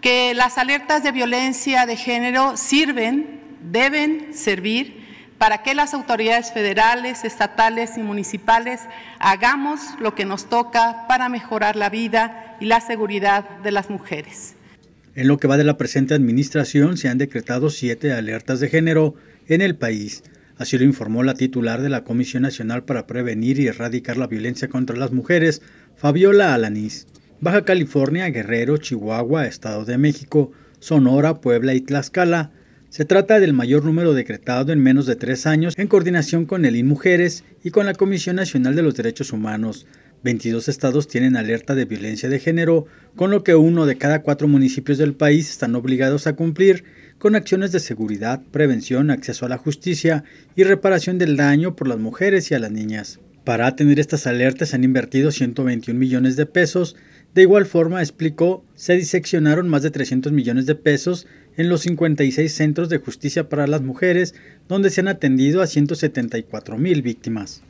que las alertas de violencia de género sirven, deben servir para que las autoridades federales, estatales y municipales hagamos lo que nos toca para mejorar la vida y la seguridad de las mujeres. En lo que va de la presente administración se han decretado siete alertas de género en el país. Así lo informó la titular de la Comisión Nacional para Prevenir y Erradicar la Violencia contra las Mujeres, Fabiola Alanís. Baja California, Guerrero, Chihuahua, Estado de México, Sonora, Puebla y Tlaxcala. Se trata del mayor número decretado en menos de tres años en coordinación con el INMUJERES y con la Comisión Nacional de los Derechos Humanos. 22 estados tienen alerta de violencia de género, con lo que uno de cada cuatro municipios del país están obligados a cumplir con acciones de seguridad, prevención, acceso a la justicia y reparación del daño por las mujeres y a las niñas. Para atender estas alertas se han invertido 121 millones de pesos de igual forma, explicó, se diseccionaron más de 300 millones de pesos en los 56 centros de justicia para las mujeres, donde se han atendido a 174 mil víctimas.